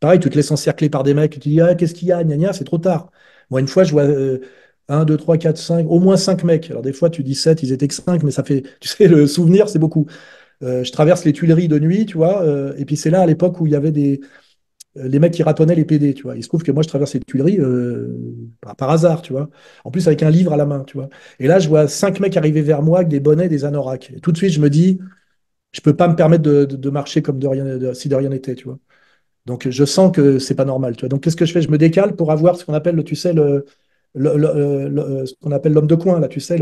pareil, tu te laisses encercler par des mecs, tu te dis, ah, qu'est-ce qu'il y a, gna, gna c'est trop tard. Moi, une fois, je vois 1, 2, 3, 4, 5, au moins 5 mecs. Alors, des fois, tu dis 7, ils étaient que 5, mais ça fait, tu sais, le souvenir, c'est beaucoup. Euh, je traverse les Tuileries de nuit, tu vois, euh, et puis c'est là, à l'époque, où il y avait des, euh, les mecs qui ratonnaient les PD, tu vois. Il se trouve que moi, je traverse les Tuileries par, hasard, tu vois. En plus, avec un livre à la main, tu vois. Et là, je vois 5 mecs arriver vers moi avec des bonnets, des anoraks. Et tout de suite, je me dis, je peux pas me permettre de, marcher comme de rien, si de rien n'était, tu vois. Donc je sens que c'est pas normal. Tu vois. Donc qu'est-ce que je fais Je me décale pour avoir ce qu'on appelle, le, tu sais, le, euh, euh, ce qu'on appelle l'homme de coin, là, tu sais,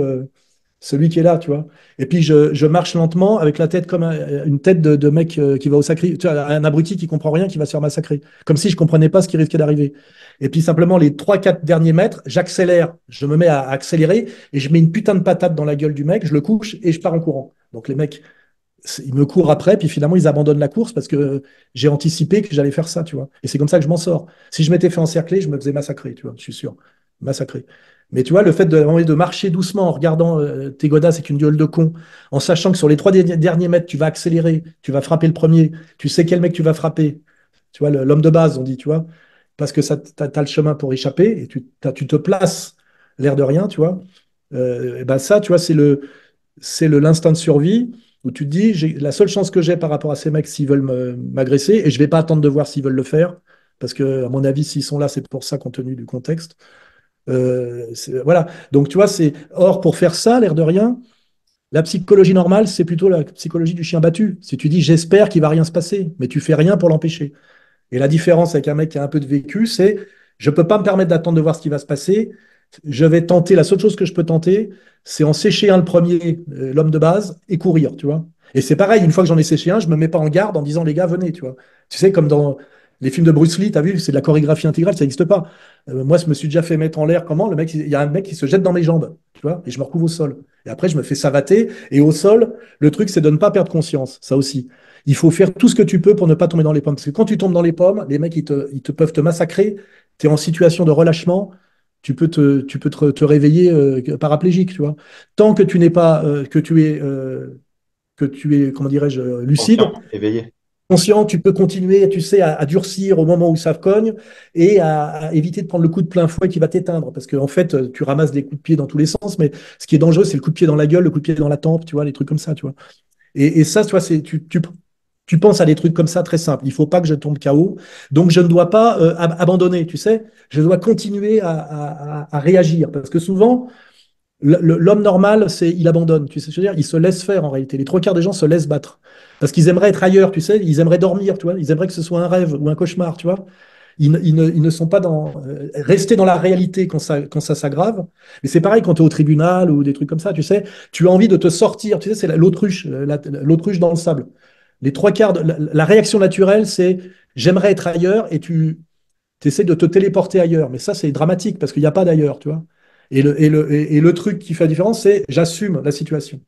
celui qui est là, tu vois. Et puis je, marche lentement avec la tête comme une tête de, mec euh, qui va au vois, un abruti qui comprend rien, qui va se faire massacrer, comme si je comprenais pas ce qui risquait d'arriver. Et puis simplement les trois, quatre derniers mètres, j'accélère, je me mets à accélérer et je mets une putain de patate dans la gueule du mec, je le couche et je pars en courant. Donc les mecs, ils me courent après, puis finalement ils abandonnent la course parce que j'ai anticipé que j'allais faire ça, tu vois. Et c'est comme ça que je m'en sors. Si je m'étais fait encercler, je me faisais massacrer, tu vois, je suis sûr. Massacrer. Mais tu vois, le fait de, de marcher doucement en regardant euh, tes godasses c'est une gueule de con, en sachant que sur les trois derniers mètres, tu vas accélérer, tu vas frapper le premier, tu sais quel mec tu vas frapper. Tu vois, l'homme de base, on dit, tu vois, parce que ça, t'as, as le chemin pour échapper et tu, tu te places l'air de rien, tu vois. Euh, ben ça, tu vois, c'est le, c'est le, l'instinct de survie où tu te dis, la seule chance que j'ai par rapport à ces mecs s'ils veulent m'agresser, et je ne vais pas attendre de voir s'ils veulent le faire, parce que à mon avis, s'ils sont là, c'est pour ça, compte tenu du contexte. Euh, voilà. Donc, tu vois, c'est. Or, pour faire ça, l'air de rien, la psychologie normale, c'est plutôt la psychologie du chien battu. Si tu dis, j'espère qu'il va rien se passer, mais tu fais rien pour l'empêcher. Et la différence avec un mec qui a un peu de vécu, c'est, je ne peux pas me permettre d'attendre de voir ce qui va se passer je vais tenter, la seule chose que je peux tenter, c'est en sécher un le premier, euh, l'homme de base, et courir, tu vois. Et c'est pareil, une fois que j'en ai séché un, je me mets pas en garde en disant, les gars, venez, tu vois. Tu sais, comme dans les films de Bruce Lee, t'as vu, c'est de la chorégraphie intégrale, ça n'existe pas. Euh, moi, je me suis déjà fait mettre en l'air, comment Le mec, il y a un mec qui se jette dans mes jambes, tu vois, et je me recouvre au sol. Et après, je me fais savater, et au sol, le truc, c'est de ne pas perdre conscience, ça aussi. Il faut faire tout ce que tu peux pour ne pas tomber dans les pommes. Parce que quand tu tombes dans les pommes, les mecs, ils te, ils te peuvent te massacrer, tu es en situation de relâchement, tu peux te, tu peux te, réveiller euh, paraplégique, tu vois. Tant que tu n'es pas, euh, que tu es, euh, que tu es, comment dirais-je, lucide, conscient, éveillé. Conscient, tu peux continuer, tu sais, à, durcir au moment où ça cogne et à, éviter de prendre le coup de plein fouet qui va t'éteindre. Parce qu'en en fait, tu ramasses des coups de pied dans tous les sens, mais ce qui est dangereux, c'est le coup de pied dans la gueule, le coup de pied dans la tempe, tu vois, les trucs comme ça, tu vois. Et, ça, tu vois, tu, tu, tu penses à des trucs comme ça très simple. Il ne faut pas que je tombe KO. Donc, je ne dois pas euh, abandonner, tu sais. Je dois continuer à, réagir. Parce que souvent, l'homme normal, c'est il abandonne. Tu sais ce je veux dire Il se laisse faire en réalité. Les trois quarts des gens se laissent battre. Parce qu'ils aimeraient être ailleurs, tu sais. Ils aimeraient dormir, tu vois. Ils aimeraient que ce soit un rêve ou un cauchemar, tu vois. Ils ne, sont pas dans euh, rester dans la réalité quand ça quand ça s'aggrave. Mais c'est pareil quand tu es au tribunal ou des trucs comme ça, tu sais, tu as envie de te sortir, tu sais, c'est l'autruche, euh, l'autruche dans le sable les trois quarts la, réaction naturelle, c'est j'aimerais être ailleurs et tu essaies de te téléporter ailleurs. Mais ça, c'est dramatique parce qu'il n'y a pas d'ailleurs, tu vois. Et et le truc qui fait la différence, c'est j'assume la situation.